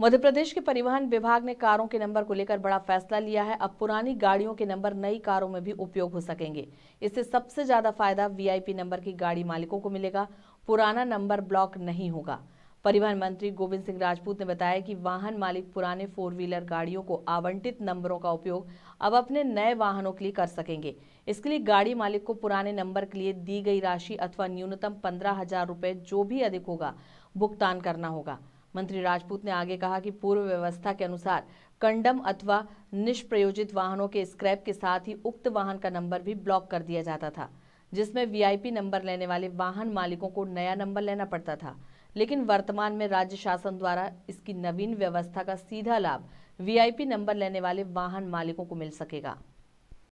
मध्य प्रदेश के परिवहन विभाग ने कारों के नंबर को लेकर बड़ा फैसला लिया है अब पुरानी गाड़ियों के नंबर नई कारों में भी उपयोग हो सकेंगे इससे सबसे ज्यादा फायदा वीआईपी नंबर की गाड़ी मालिकों को मिलेगा पुराना नंबर ब्लॉक नहीं होगा परिवहन मंत्री गोविंद सिंह राजपूत ने बताया कि वाहन मालिक पुराने फोर व्हीलर गाड़ियों को आवंटित नंबरों का उपयोग अब अपने नए वाहनों के लिए कर सकेंगे इसके लिए गाड़ी मालिक को पुराने नंबर के लिए दी गई राशि अथवा न्यूनतम पंद्रह हजार रुपये जो भी अधिक होगा भुगतान करना होगा मंत्री राजपूत ने आगे कहा कि पूर्व व्यवस्था के अनुसार कंडम अथवा निष्प्रयोजित वाहनों के स्क्रैप के साथ ही उक्त वाहन का नंबर भी ब्लॉक कर दिया जाता था जिसमें वीआईपी नंबर लेने वाले वाहन मालिकों को नया नंबर लेना पड़ता था लेकिन वर्तमान में राज्य शासन द्वारा इसकी नवीन व्यवस्था का सीधा लाभ वीआईपी नंबर लेने वाले वाहन मालिकों को मिल सकेगा